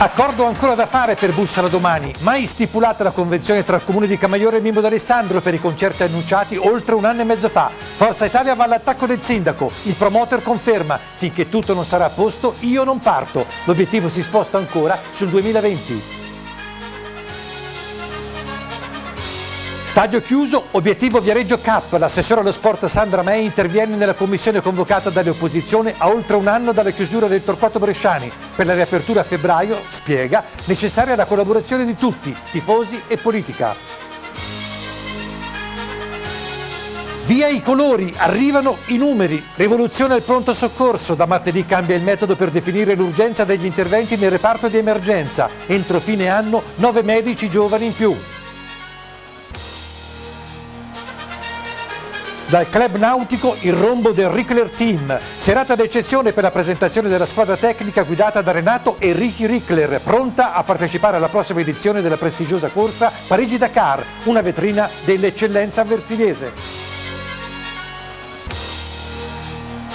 Accordo ancora da fare per Bussala domani, mai stipulata la convenzione tra il Comune di Camaiore e Mimmo d'Alessandro per i concerti annunciati oltre un anno e mezzo fa. Forza Italia va all'attacco del sindaco, il promoter conferma, finché tutto non sarà a posto io non parto. L'obiettivo si sposta ancora sul 2020. Stadio chiuso, obiettivo Viareggio Cup. L'assessore allo sport Sandra May interviene nella commissione convocata dalle opposizioni a oltre un anno dalla chiusura del Torquato Bresciani. Per la riapertura a febbraio, spiega, necessaria la collaborazione di tutti, tifosi e politica. Via i colori, arrivano i numeri. Rivoluzione al pronto soccorso. Da martedì cambia il metodo per definire l'urgenza degli interventi nel reparto di emergenza. Entro fine anno, nove medici giovani in più. Dal club nautico il rombo del Rickler Team. Serata d'eccezione per la presentazione della squadra tecnica guidata da Renato e Ricky Rickler, pronta a partecipare alla prossima edizione della prestigiosa corsa Parigi-Dakar, una vetrina dell'eccellenza versiliese.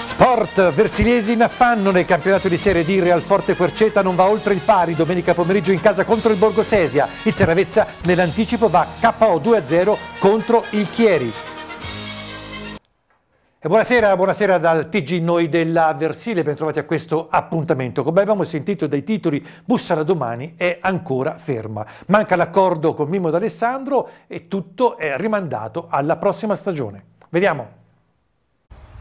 Sport, Versiliesi in affanno nel campionato di Serie D, Real Forte Querceta non va oltre il pari, domenica pomeriggio in casa contro il Borgo Sesia, il Ceravezza nell'anticipo va KO 2-0 contro il Chieri buonasera, buonasera dal TG Noi della Versile, ben trovati a questo appuntamento. Come abbiamo sentito dai titoli, Bussala domani è ancora ferma. Manca l'accordo con Mimmo D'Alessandro e tutto è rimandato alla prossima stagione. Vediamo.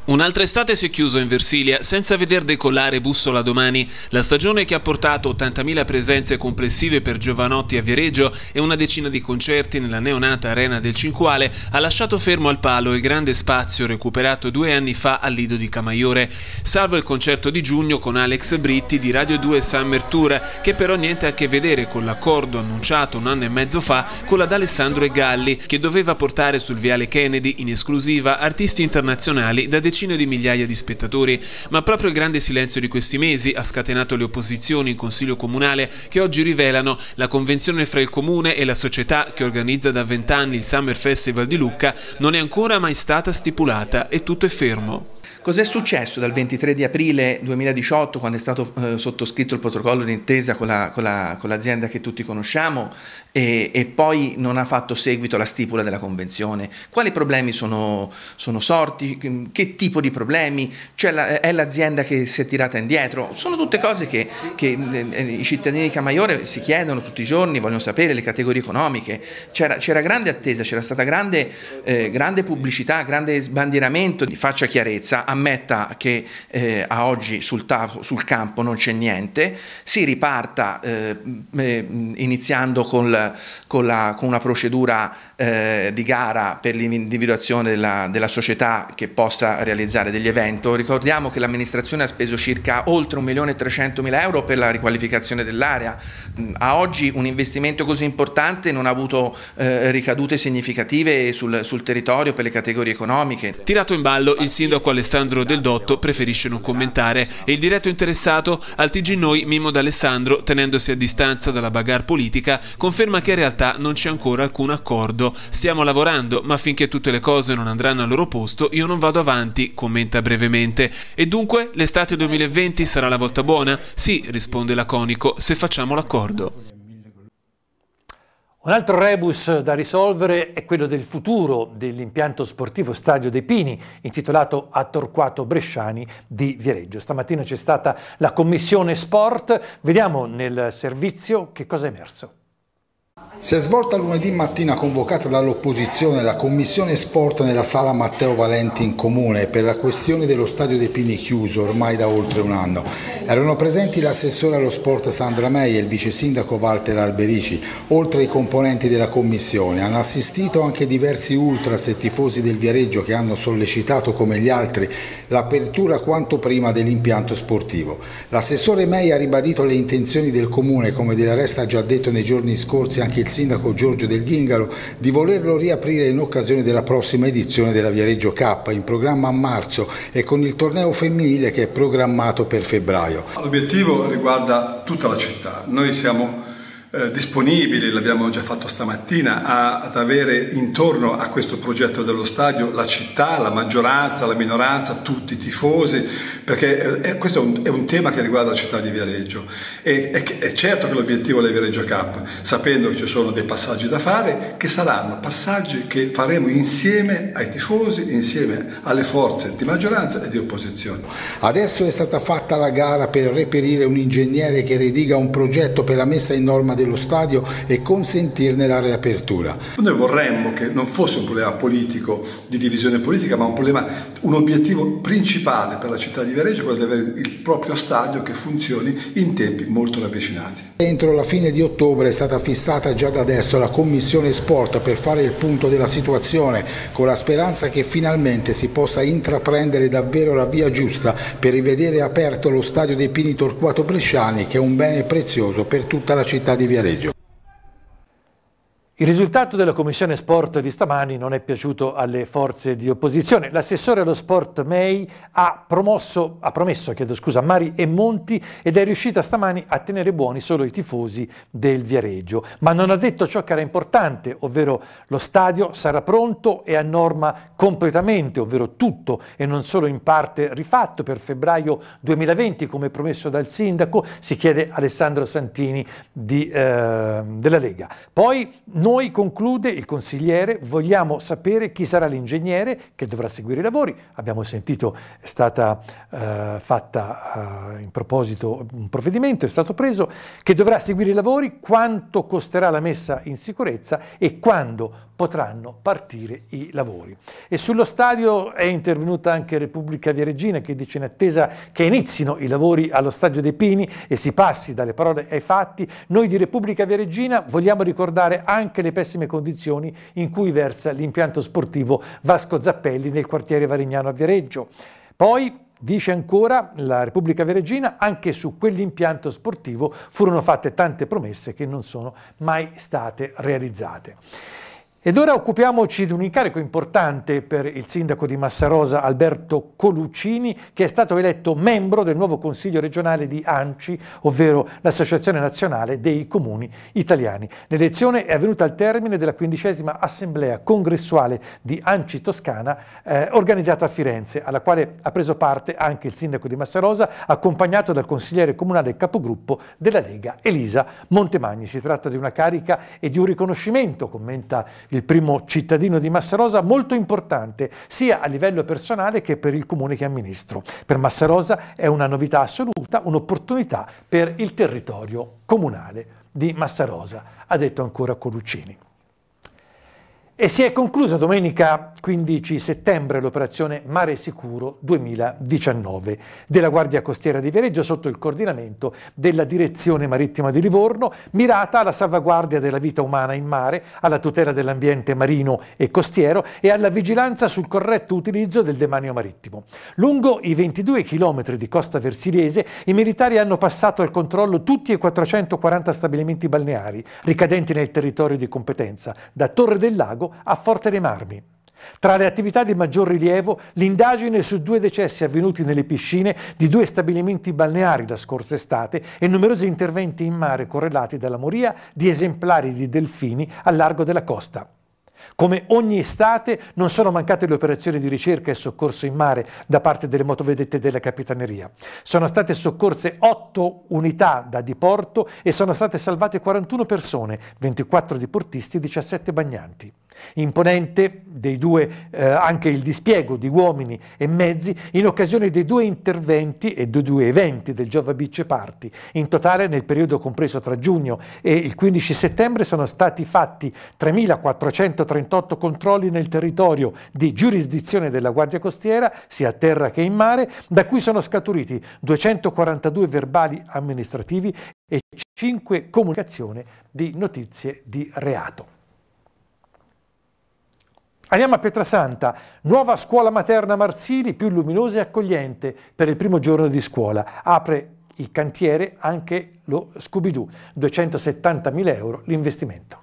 Un'altra estate si è chiusa in Versilia senza veder decollare Bussola domani, la stagione che ha portato 80.000 presenze complessive per giovanotti a Viareggio e una decina di concerti nella neonata Arena del Cinquale ha lasciato fermo al palo il grande spazio recuperato due anni fa al Lido di Camaiore, salvo il concerto di giugno con Alex Britti di Radio 2 Summer Tour che però niente a che vedere con l'accordo annunciato un anno e mezzo fa con la d'Alessandro e Galli che doveva portare sul Viale Kennedy in esclusiva artisti internazionali da decine decine di migliaia di spettatori, ma proprio il grande silenzio di questi mesi ha scatenato le opposizioni in Consiglio Comunale che oggi rivelano la convenzione fra il Comune e la società che organizza da vent'anni il Summer Festival di Lucca non è ancora mai stata stipulata e tutto è fermo. Cos'è successo dal 23 di aprile 2018 quando è stato eh, sottoscritto il protocollo d'intesa con, l'azienda la, che tutti conosciamo e, e, poi non ha fatto seguito alla stipula della convenzione? Quali problemi sono, sono sorti? Che tipo di problemi? Cioè la, è l'azienda che si è tirata indietro? Sono tutte cose che, che eh, i cittadini di Camaiore si chiedono tutti i giorni, vogliono sapere le categorie economiche. C'era, grande attesa, c'era stata grande, eh, grande pubblicità, grande sbandieramento di faccia chiarezza ammetta che eh, a oggi sul, sul, campo non c'è niente, si riparta eh, eh iniziando col, con, la, con, una procedura eh, di gara per l'individuazione della, della, società che possa realizzare degli eventi. Ricordiamo che l'amministrazione ha speso circa oltre 1.300.000 euro per la riqualificazione dell'area. Mm, a oggi un investimento così importante non ha avuto eh, ricadute significative sul, sul territorio per le categorie economiche. Tirato in ballo il sindaco Alessandro Alessandro Del Dotto preferisce non commentare e il diretto interessato al TG Noi Mimo D'Alessandro, tenendosi a distanza dalla bagarre politica, conferma che in realtà non c'è ancora alcun accordo. Stiamo lavorando, ma finché tutte le cose non andranno al loro posto io non vado avanti, commenta brevemente. E dunque l'estate 2020 sarà la volta buona? Sì, risponde laconico, se facciamo l'accordo. Un altro rebus da risolvere è quello del futuro dell'impianto sportivo Stadio dei Pini, intitolato a Torquato Bresciani di Viareggio. Stamattina c'è stata la commissione sport, vediamo nel servizio che cosa è emerso. Si è svolta lunedì mattina convocata dall'opposizione la Commissione Sport nella sala Matteo Valenti in Comune per la questione dello stadio dei Pini chiuso ormai da oltre un anno. Erano presenti l'assessore allo sport Sandra Mei e il vice sindaco Walter Alberici, oltre ai componenti della Commissione. Hanno assistito anche diversi ultras e tifosi del Viareggio che hanno sollecitato come gli altri l'apertura quanto prima dell'impianto sportivo. L'assessore Mei ha ribadito le intenzioni del Comune come della resta già detto nei giorni scorsi anche il sindaco Giorgio Del Ghingalo di volerlo riaprire in occasione della prossima edizione della Viareggio K in programma a marzo e con il torneo femminile che è programmato per febbraio. L'obiettivo riguarda tutta la città. Noi siamo eh, disponibili, l'abbiamo già fatto stamattina, a, ad avere intorno a questo progetto dello stadio la città, la maggioranza, la minoranza, tutti i tifosi, perché eh, eh questo è un, è un, tema che riguarda la città di Viareggio. E, è, è certo che l'obiettivo è la Viareggio Cup, sapendo che ci sono dei passaggi da fare, che saranno passaggi che faremo insieme ai tifosi, insieme alle forze di maggioranza e di opposizione. Adesso è stata fatta la gara per reperire un ingegnere che rediga un progetto per la messa in norma del dello stadio e consentirne la riapertura. Noi vorremmo che non fosse un problema politico di divisione politica, ma un, problema, un obiettivo principale per la città di Viareggio, quello di avere il proprio stadio che funzioni in tempi molto ravvicinati. Entro la fine di ottobre è stata fissata già da adesso la commissione sport per fare il punto della situazione, con la speranza che finalmente si possa intraprendere davvero la via giusta per rivedere aperto lo stadio dei Pini Torquato Bresciani, che è un bene prezioso per tutta la città di Viareggio. haré yo Il risultato della Commissione Sport di stamani non è piaciuto alle forze di opposizione. L'assessore allo sport May ha, promosso, ha promesso scusa, Mari e Monti ed è riuscita stamani a tenere buoni solo i tifosi del Viareggio. Ma non ha detto ciò che era importante, ovvero lo stadio sarà pronto e a norma completamente, ovvero tutto e non solo in parte rifatto per febbraio 2020 come promesso dal sindaco, si chiede Alessandro Santini di, eh, della Lega. Poi noi, conclude il consigliere, vogliamo sapere chi sarà l'ingegnere che dovrà seguire i lavori. Abbiamo sentito, è stata eh, fatta eh, in proposito un provvedimento, è stato preso, che dovrà seguire i lavori, quanto costerà la messa in sicurezza e quando potranno partire i lavori. E sullo stadio è intervenuta anche Repubblica Viareggina che dice in attesa che inizino i lavori allo Stadio dei Pini e si passi dalle parole ai fatti, noi di Repubblica Viareggina vogliamo ricordare anche anche le pessime condizioni in cui versa l'impianto sportivo Vasco Zappelli nel quartiere Varignano a Viareggio. Poi Dice ancora la Repubblica Veregina, anche su quell'impianto sportivo furono fatte tante promesse che non sono mai state realizzate. Ed ora occupiamoci di un incarico importante per il sindaco di Massarosa Alberto Coluccini che è stato eletto membro del nuovo consiglio regionale di ANCI, ovvero l'Associazione Nazionale dei Comuni Italiani. L'elezione è avvenuta al termine della quindicesima assemblea congressuale di ANCI Toscana eh, organizzata a Firenze, alla quale ha preso parte anche il sindaco di Massarosa accompagnato dal consigliere comunale e capogruppo della Lega Elisa Montemagni. Si tratta di una carica e di un riconoscimento, commenta il primo cittadino di Massarosa, molto importante sia a livello personale che per il comune che amministro. Per Massarosa è una novità assoluta, un'opportunità per il territorio comunale di Massarosa, ha detto ancora Coluccini. E si è conclusa domenica 15 settembre l'operazione Mare Sicuro 2019 della Guardia Costiera di Viareggio sotto il coordinamento della Direzione Marittima di Livorno, mirata alla salvaguardia della vita umana in mare, alla tutela dell'ambiente marino e costiero e alla vigilanza sul corretto utilizzo del demanio marittimo. Lungo i 22 km di costa versiliese i militari hanno passato al controllo tutti e 440 stabilimenti balneari ricadenti nel territorio di competenza, da Torre del Lago Borgo a Forte dei Marmi. Tra le attività di maggior rilievo, l'indagine su due decessi avvenuti nelle piscine di due stabilimenti balneari la scorsa estate e numerosi interventi in mare correlati dalla moria di esemplari di delfini al largo della costa. Come ogni estate non sono mancate le operazioni di ricerca e soccorso in mare da parte delle motovedette della Capitaneria. Sono state soccorse 8 unità da diporto e sono state salvate 41 persone, 24 diportisti e 17 bagnanti. Imponente dei due eh, anche il dispiego di uomini e mezzi in occasione dei due interventi e dei due eventi del Giova Beach Party. In totale nel periodo compreso tra giugno e il 15 settembre sono stati fatti 3.438 controlli nel territorio di giurisdizione della Guardia Costiera, sia a terra che in mare, da cui sono scaturiti 242 verbali amministrativi e 5 comunicazioni di notizie di reato. Andiamo a Pietrasanta, nuova scuola materna Marsili, più luminosa e accogliente per il primo giorno di scuola. Apre il cantiere anche lo Scooby-Doo, 270 mila euro l'investimento.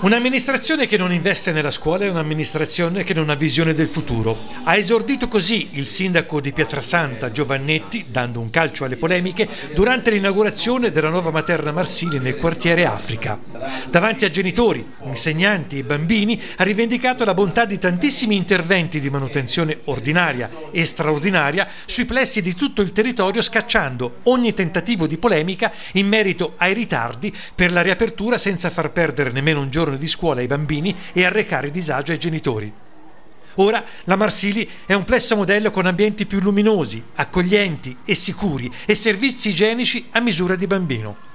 Un'amministrazione che non investe nella scuola è un'amministrazione che non ha visione del futuro. Ha esordito così il sindaco di Pietrasanta Giovannetti, dando un calcio alle polemiche, durante l'inaugurazione della nuova materna Marsili nel quartiere Africa. Davanti a genitori, insegnanti e bambini ha rivendicato la bontà di tantissimi interventi di manutenzione ordinaria e straordinaria sui plessi di tutto il territorio scacciando ogni tentativo di polemica in merito ai ritardi per la riapertura senza far perdere nemmeno un giorno giorno di scuola ai bambini e arrecare disagio ai genitori. Ora la Marsili è un plesso modello con ambienti più luminosi, accoglienti e sicuri e servizi igienici a misura di bambino.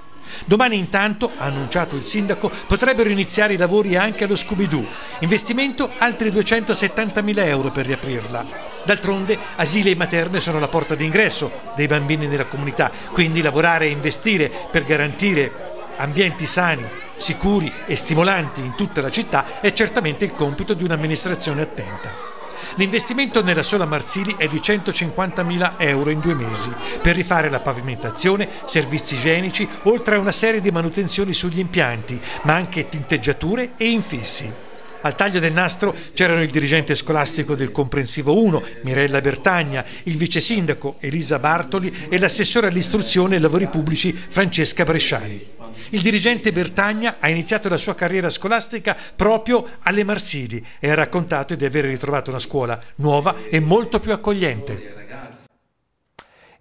Domani intanto, ha annunciato il sindaco, potrebbero iniziare i lavori anche allo Scooby-Doo. Investimento altri 270.000 euro per riaprirla. D'altronde asili e materne sono la porta d'ingresso dei bambini nella comunità, quindi lavorare e investire per garantire ambienti sani, sicuri e stimolanti in tutta la città è certamente il compito di un'amministrazione attenta. L'investimento nella sola Marsili è di 150.000 euro in due mesi per rifare la pavimentazione, servizi igienici, oltre a una serie di manutenzioni sugli impianti, ma anche tinteggiature e infissi. Al taglio del nastro c'erano il dirigente scolastico del Comprensivo 1, Mirella Bertagna, il vice sindaco Elisa Bartoli e l'assessore all'istruzione e lavori pubblici Francesca Bresciani. Il dirigente Bertagna ha iniziato la sua carriera scolastica proprio alle Marsili e ha raccontato di aver ritrovato una scuola nuova e molto più accogliente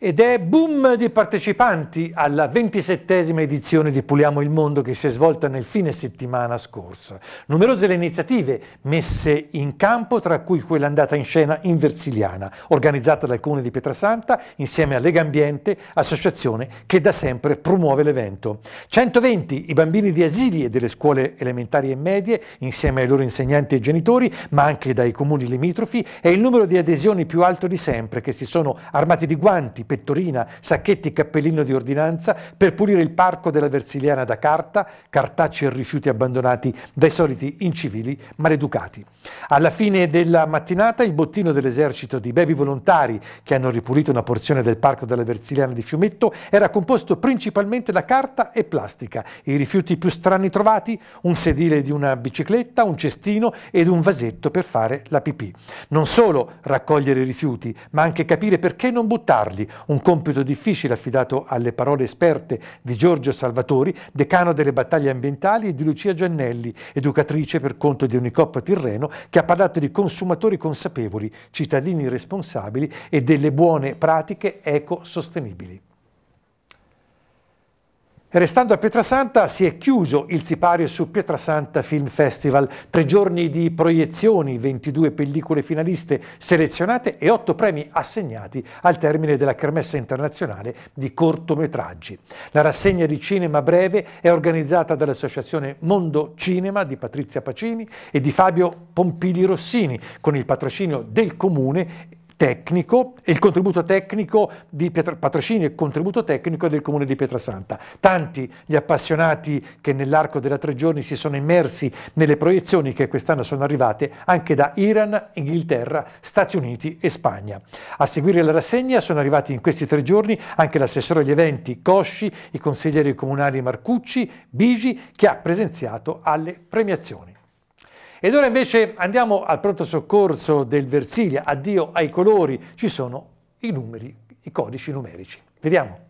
ed è boom di partecipanti alla ventisettesima edizione di Puliamo il Mondo che si è svolta nel fine settimana scorsa. Numerose le iniziative messe in campo, tra cui quella andata in scena in Versiliana, organizzata dal Comune di Pietrasanta insieme a Lega Ambiente, associazione che da sempre promuove l'evento. 120 i bambini di asili e delle scuole elementari e medie, insieme ai loro insegnanti e genitori, ma anche dai comuni limitrofi, è il numero di adesioni più alto di sempre che si sono armati di guanti, pettorina, sacchetti e cappellino di ordinanza per pulire il parco della Versiliana da carta, cartacci e rifiuti abbandonati dai soliti incivili maleducati. Alla fine della mattinata il bottino dell'esercito di bevi volontari che hanno ripulito una porzione del parco della Versiliana di Fiumetto era composto principalmente da carta e plastica, i rifiuti più strani trovati, un sedile di una bicicletta, un cestino ed un vasetto per fare la pipì. Non solo raccogliere i rifiuti, ma anche capire perché non buttarli, un compito difficile affidato alle parole esperte di Giorgio Salvatori, decano delle battaglie ambientali, e di Lucia Giannelli, educatrice per conto di Unicop Tirreno, che ha parlato di consumatori consapevoli, cittadini responsabili e delle buone pratiche ecosostenibili. Restando a Pietrasanta si è chiuso il sipario su Pietrasanta Film Festival, tre giorni di proiezioni, 22 pellicole finaliste selezionate e otto premi assegnati al termine della Kermessa Internazionale di Cortometraggi. La rassegna di cinema breve è organizzata dall'associazione Mondo Cinema di Patrizia Pacini e di Fabio Pompili Rossini con il patrocinio del Comune tecnico e il contributo tecnico di Pietra, patrocini e contributo tecnico del comune di Pietrasanta. Tanti gli appassionati che nell'arco della tre giorni si sono immersi nelle proiezioni che quest'anno sono arrivate anche da Iran, Inghilterra, Stati Uniti e Spagna. A seguire la rassegna sono arrivati in questi tre giorni anche l'assessore agli eventi Cosci, i consiglieri comunali Marcucci, Bigi che ha presenziato alle premiazioni. Ed ora invece andiamo al pronto soccorso del Versilia, addio ai colori, ci sono i numeri, i codici numerici. Vediamo.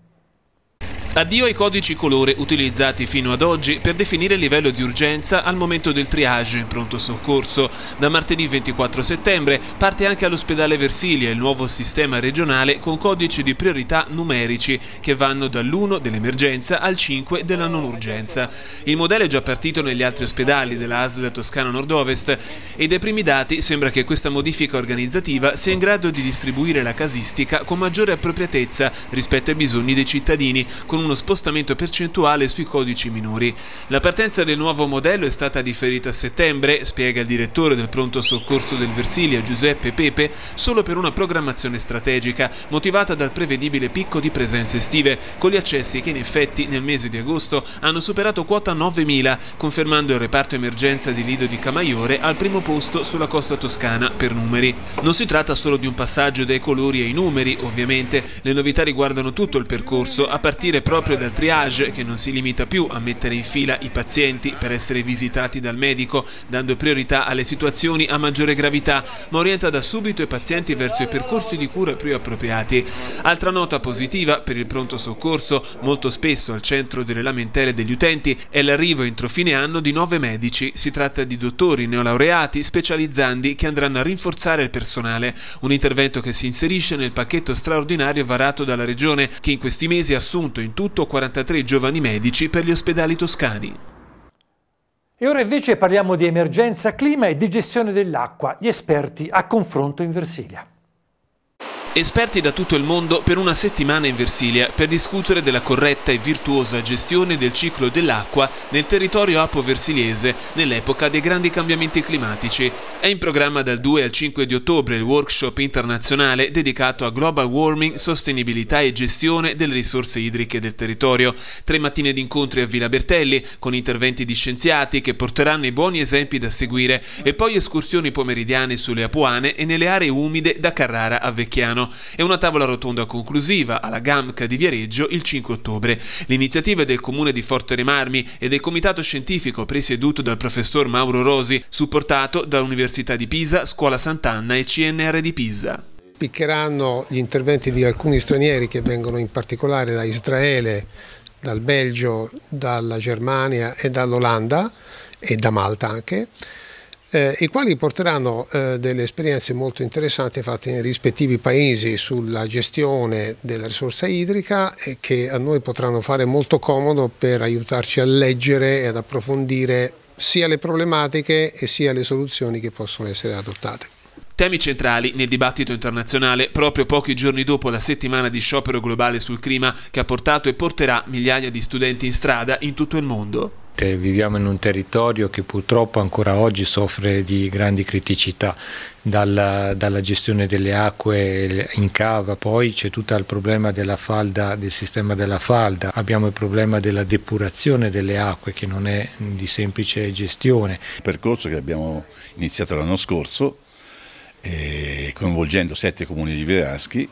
Addio ai codici colore utilizzati fino ad oggi per definire il livello di urgenza al momento del triage in pronto soccorso. Da martedì 24 settembre parte anche all'ospedale Versilia il nuovo sistema regionale con codici di priorità numerici che vanno dall'1 dell'emergenza al 5 della non urgenza. Il modello è già partito negli altri ospedali della ASL Toscana Nord-Ovest e dai primi dati sembra che questa modifica organizzativa sia in grado di distribuire la casistica con maggiore appropriatezza rispetto ai bisogni dei cittadini, con uno spostamento percentuale sui codici minori. La partenza del nuovo modello è stata differita a settembre, spiega il direttore del pronto soccorso del Versilia Giuseppe Pepe, solo per una programmazione strategica, motivata dal prevedibile picco di presenze estive, con gli accessi che in effetti nel mese di agosto hanno superato quota 9.000, confermando il reparto emergenza di Lido di Camaiore al primo posto sulla costa toscana per numeri. Non si tratta solo di un passaggio dai colori ai numeri, ovviamente, le novità riguardano tutto il percorso, a partire proprio proprio dal triage che non si limita più a mettere in fila i pazienti per essere visitati dal medico, dando priorità alle situazioni a maggiore gravità, ma orienta da subito i pazienti verso i percorsi di cura più appropriati. Altra nota positiva per il pronto soccorso, molto spesso al centro delle lamentele degli utenti, è l'arrivo entro fine anno di nove medici. Si tratta di dottori neolaureati, specializzandi che andranno a rinforzare il personale, un intervento che si inserisce nel pacchetto straordinario varato dalla Regione che in questi mesi ha assunto in tutto tutto 43 giovani medici per gli ospedali toscani. E ora invece parliamo di emergenza clima e di gestione dell'acqua, gli esperti a confronto in Versilia esperti da tutto il mondo per una settimana in Versilia per discutere della corretta e virtuosa gestione del ciclo dell'acqua nel territorio apo-versiliese nell'epoca dei grandi cambiamenti climatici. È in programma dal 2 al 5 di ottobre il workshop internazionale dedicato a global warming, sostenibilità e gestione delle risorse idriche del territorio. Tre mattine di incontri a Villa Bertelli con interventi di scienziati che porteranno i buoni esempi da seguire e poi escursioni pomeridiane sulle Apuane e nelle aree umide da Carrara a Vecchiano. Milano e una tavola rotonda conclusiva alla GAMC di Viareggio il 5 ottobre. L'iniziativa del comune di Forte Remarmi e del comitato scientifico presieduto dal professor Mauro Rosi, supportato da Università di Pisa, Scuola Sant'Anna e CNR di Pisa spiccheranno gli interventi di alcuni stranieri che vengono in particolare da Israele, dal Belgio, dalla Germania e dall'Olanda e da Malta anche eh, i quali porteranno eh, delle esperienze molto interessanti fatte nei rispettivi paesi sulla gestione della risorsa idrica e che a noi potranno fare molto comodo per aiutarci a leggere e ad approfondire sia le problematiche e sia le soluzioni che possono essere adottate. Temi centrali nel dibattito internazionale proprio pochi giorni dopo la settimana di sciopero globale sul clima che ha portato e porterà migliaia di studenti in strada in tutto il mondo. Te viviamo in un territorio che purtroppo ancora oggi soffre di grandi criticità, dalla, dalla gestione delle acque in cava, poi c'è tutto il problema falda, del sistema della falda, abbiamo il problema della depurazione delle acque che non è di semplice gestione. Il percorso che abbiamo iniziato l'anno scorso, eh, coinvolgendo sette comuni riveraschi,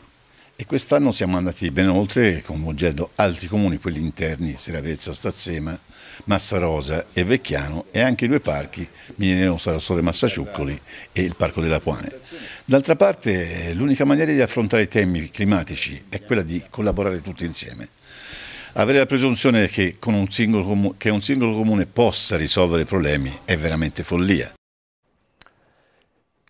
e quest'anno siamo andati ben oltre coinvolgendo altri comuni, quelli interni, Seravezza, Stazzema, Massarosa e Vecchiano e anche i due parchi, Minerino Sarasole Massaciuccoli e il Parco della Puane. D'altra parte l'unica maniera di affrontare i temi climatici è quella di collaborare tutti insieme. Avere la presunzione che un, singolo, che un singolo comune possa risolvere i problemi è veramente follia.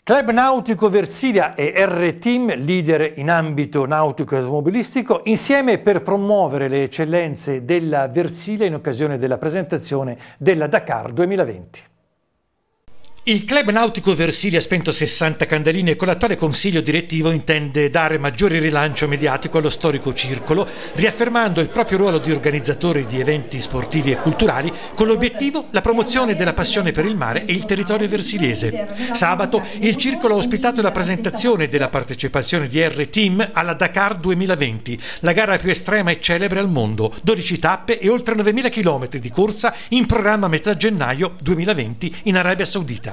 Club Nautico Versilia e R-Team, leader in ambito nautico e automobilistico, insieme per promuovere le eccellenze della Versilia in occasione della presentazione della Dakar 2020. Il Club Nautico Versili ha spento 60 candeline e con l'attuale consiglio direttivo intende dare maggiore rilancio mediatico allo storico circolo, riaffermando il proprio ruolo di organizzatore di eventi sportivi e culturali con l'obiettivo la promozione della passione per il mare e il territorio versiliese. Sabato il circolo ha ospitato la presentazione della partecipazione di R-Team alla Dakar 2020, la gara più estrema e celebre al mondo, 12 tappe e oltre 9.000 km di corsa in programma a metà gennaio 2020 in Arabia Saudita.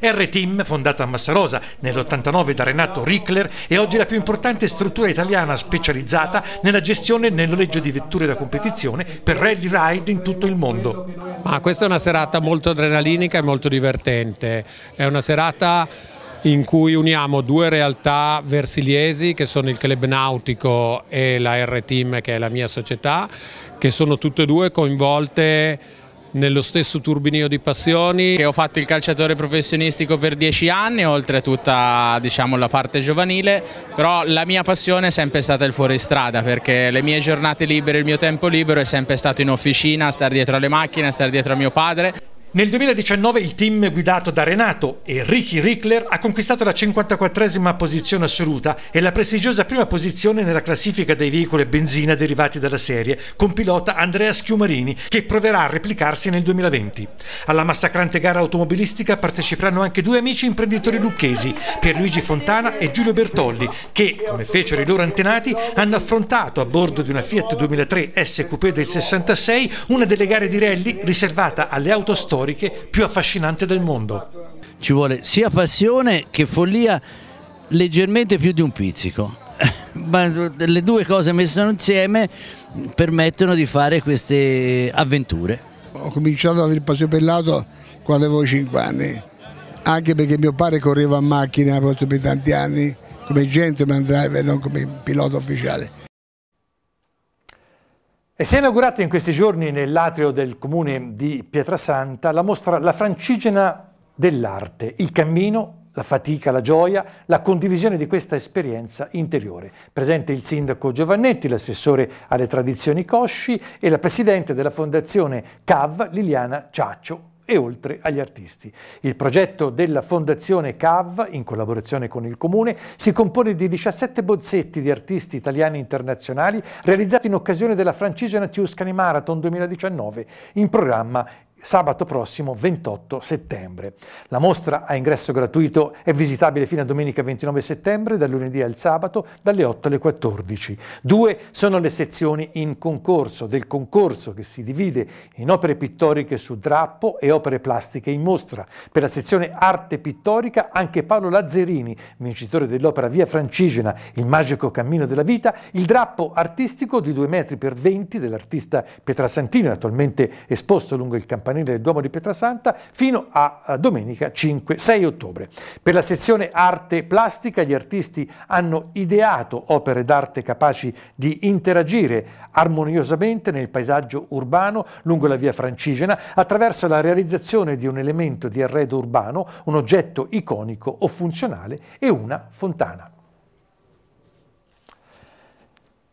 R-Team, fondata a Massarosa nell'89 da Renato Rickler, è oggi la più importante struttura italiana specializzata nella gestione e nel noleggio di vetture da competizione per rally ride in tutto il mondo. Ma questa è una serata molto adrenalinica e molto divertente, è una serata in cui uniamo due realtà versiliesi che sono il Club Nautico e la R-Team che è la mia società, che sono tutte e due coinvolte nello stesso turbinio di passioni. Che ho fatto il calciatore professionistico per dieci anni, oltre a tutta diciamo, la parte giovanile, però la mia passione è sempre stata il fuoristrada perché le mie giornate libere, il mio tempo libero è sempre stato in officina, stare dietro alle macchine, stare dietro a mio padre. Nel 2019 il team guidato da Renato e Ricky Rickler ha conquistato la 54esima posizione assoluta e la prestigiosa prima posizione nella classifica dei veicoli a benzina derivati dalla serie, con pilota Andrea Schiumarini, che proverà a replicarsi nel 2020. Alla massacrante gara automobilistica parteciperanno anche due amici imprenditori lucchesi, Pierluigi Fontana e Giulio Bertolli, che, come fecero i loro antenati, hanno affrontato a bordo di una Fiat 2003 S Coupé del 66 una delle gare di rally riservata alle autostoriche storiche più affascinante del mondo. Ci vuole sia passione che follia leggermente più di un pizzico. Ma le due cose messe insieme permettono di fare queste avventure. Ho cominciato ad avere passione per l'auto quando avevo 5 anni, anche perché mio padre correva a macchina per tanti anni come gentleman driver, non come pilota ufficiale e si è inaugurata in questi giorni nell'atrio del comune di Pietrasanta la mostra La Francigena dell'arte, il cammino, la fatica, la gioia, la condivisione di questa esperienza interiore. Presente il sindaco Giovannetti, l'assessore alle tradizioni Cosci e la presidente della fondazione CAV Liliana Ciaccio, e oltre agli artisti. Il progetto della Fondazione CAV, in collaborazione con il Comune, si compone di 17 bozzetti di artisti italiani e internazionali realizzati in occasione della Francigena Tuscany Marathon 2019, in programma sabato prossimo 28 settembre. La mostra a ingresso gratuito è visitabile fino a domenica 29 settembre, dal lunedì al sabato, dalle 8 alle 14. Due sono le sezioni in concorso del concorso che si divide in opere pittoriche su drappo e opere plastiche in mostra. Per la sezione arte pittorica anche Paolo Lazzerini, vincitore dell'opera Via Francigena, il magico cammino della vita, il drappo artistico di 2 metri per 20 dell'artista Pietrasantino, attualmente esposto lungo il campanile campanile del Duomo di Pietrasanta fino a domenica 5, 6 ottobre. Per la sezione arte plastica gli artisti hanno ideato opere d'arte capaci di interagire armoniosamente nel paesaggio urbano lungo la via Francigena attraverso la realizzazione di un elemento di arredo urbano, un oggetto iconico o funzionale e una fontana.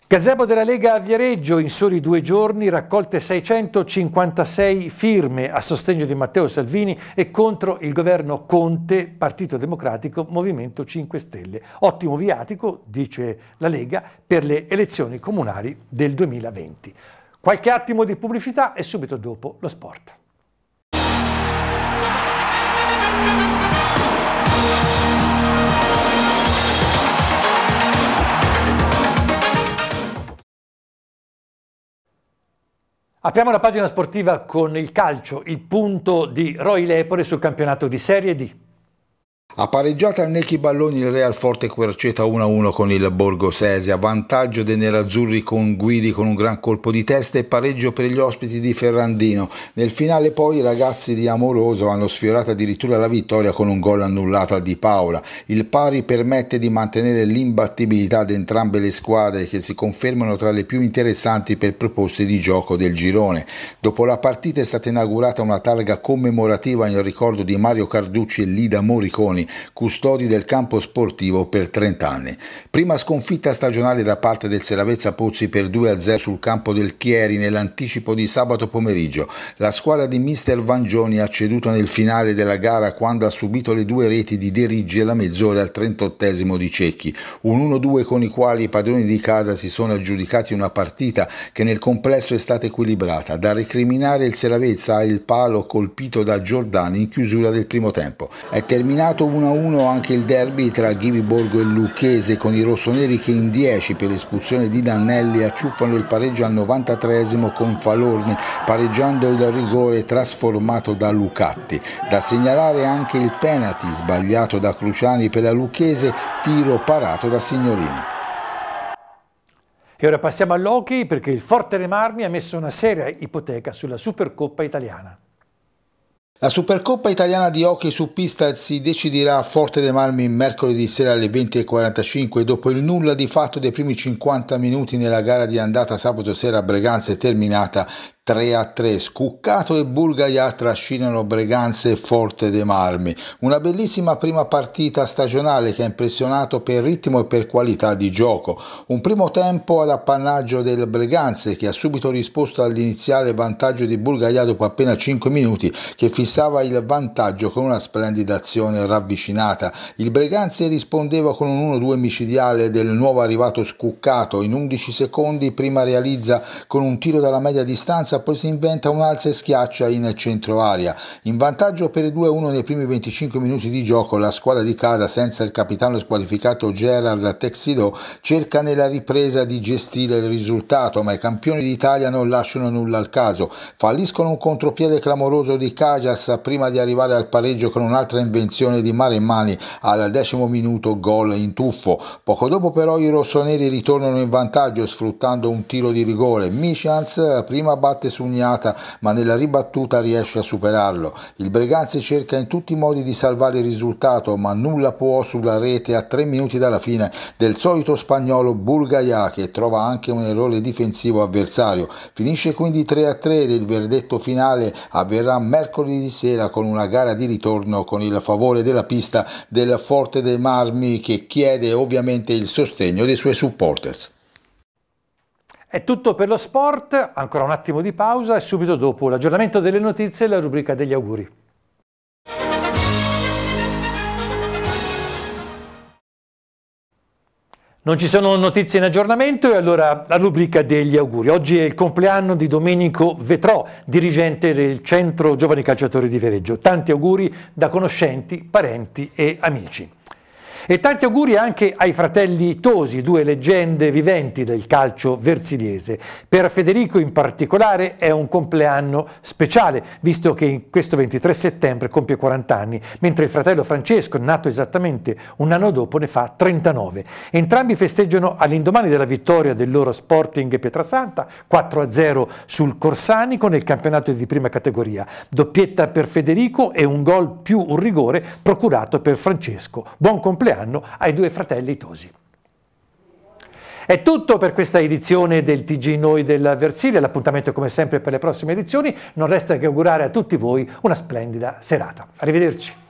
Gazebo della Lega a Viareggio, in soli due giorni raccolte 656 firme a sostegno di Matteo Salvini e contro il governo Conte, Partito Democratico, Movimento 5 Stelle. Ottimo viatico, dice la Lega, per le elezioni comunali del 2020. Qualche attimo di pubblicità e subito dopo lo sport. Apriamo la pagina sportiva con il calcio, il punto di Roy Lepore sul campionato di Serie D. A pareggiata al Necchi Balloni il Real Forte Querceta 1-1 con il Borgosese, a vantaggio dei nerazzurri con Guidi con un gran colpo di testa e pareggio per gli ospiti di Ferrandino. Nel finale poi i ragazzi di Amoroso hanno sfiorato addirittura la vittoria con un gol annullato a Di Paola. Il pari permette di mantenere l'imbattibilità di entrambe le squadre che si confermano tra le più interessanti per proposte di gioco del girone. Dopo la partita è stata inaugurata una targa commemorativa in ricordo di Mario Carducci e Lida Moricone Berlusconi, custodi del campo sportivo per 30 anni. Prima sconfitta stagionale da parte del Seravezza Pozzi per 2-0 sul campo del Chieri nell'anticipo di sabato pomeriggio. La squadra di mister Vangioni ha ceduto nel finale della gara quando ha subito le due reti di Deriggi e la mezz'ora al 38 di Cecchi. Un 1-2 con i quali i padroni di casa si sono aggiudicati una partita che nel complesso è stata equilibrata. Da recriminare il Seravezza ha il palo colpito da Giordani in chiusura del primo tempo. È terminato Terminato 1-1 anche il derby tra Ghiviborgo e Lucchese con i rossoneri che in 10 per l'espulsione di Dannelli acciuffano il pareggio al 93 esimo con Falorni pareggiando il rigore trasformato da Lucatti. Da segnalare anche il penalty sbagliato da Cruciani per la Lucchese, tiro parato da Signorini. E ora passiamo all'hockey perché il Forte Remarmi ha messo una seria ipoteca sulla Supercoppa italiana. La Supercoppa italiana di hockey su pista si deciderà a Forte dei Marmi mercoledì sera alle 20.45 dopo il nulla di fatto dei primi 50 minuti nella gara di andata sabato sera a Breganza e terminata 3 a 3, Scuccato e Bulgaria trascinano Breganze e Forte dei Marmi. Una bellissima prima partita stagionale che ha impressionato per ritmo e per qualità di gioco. Un primo tempo ad appannaggio del Breganze che ha subito risposto all'iniziale vantaggio di Bulgaria dopo appena 5 minuti che fissava il vantaggio con una splendida azione ravvicinata. Il Breganze rispondeva con un 1-2 micidiale del nuovo arrivato Scuccato. In 11 secondi prima realizza con un tiro dalla media distanza Piazza, poi si inventa un'alza e schiaccia in centro aria. In vantaggio per 2-1 nei primi 25 minuti di gioco, la squadra di casa, senza il capitano squalificato Gerard Texido, cerca nella ripresa di gestire il risultato, ma i campioni d'Italia non lasciano nulla al caso. Falliscono un contropiede clamoroso di Cajas prima di arrivare al pareggio con un'altra invenzione di mare in mani al decimo minuto gol in tuffo. Poco dopo però i rossoneri ritornano in vantaggio sfruttando un tiro di rigore. Michans prima batte parte sognata, ma nella ribattuta riesce a superarlo. Il Breganze cerca in tutti i modi di salvare il risultato, ma nulla può sulla rete a tre minuti dalla fine del solito spagnolo Burgaia che trova anche un errore difensivo avversario. Finisce quindi 3 a 3 ed il verdetto finale avverrà mercoledì sera con una gara di ritorno con il favore della pista del Forte dei Marmi che chiede ovviamente il sostegno dei suoi supporters. È tutto per lo sport, ancora un attimo di pausa e subito dopo l'aggiornamento delle notizie e la rubrica degli auguri. Non ci sono notizie in aggiornamento e allora la rubrica degli auguri. Oggi è il compleanno di Domenico Vetrò, dirigente del Centro Giovani Calciatori di Vereggio. Tanti auguri da conoscenti, parenti e amici. E tanti auguri anche ai fratelli Tosi, due leggende viventi del calcio versiliese. Per Federico in particolare è un compleanno speciale, visto che questo 23 settembre compie 40 anni, mentre il fratello Francesco, nato esattamente un anno dopo, ne fa 39. Entrambi festeggiano all'indomani della vittoria del loro Sporting Pietrasanta, 4-0 sul Corsanico nel campionato di prima categoria. Doppietta per Federico e un gol più un rigore procurato per Francesco. Buon compleanno! compleanno ai due fratelli Tosi. È tutto per questa edizione del TG Noi del Versilia, l'appuntamento come sempre per le prossime edizioni, non resta che augurare a tutti voi una splendida serata. Arrivederci.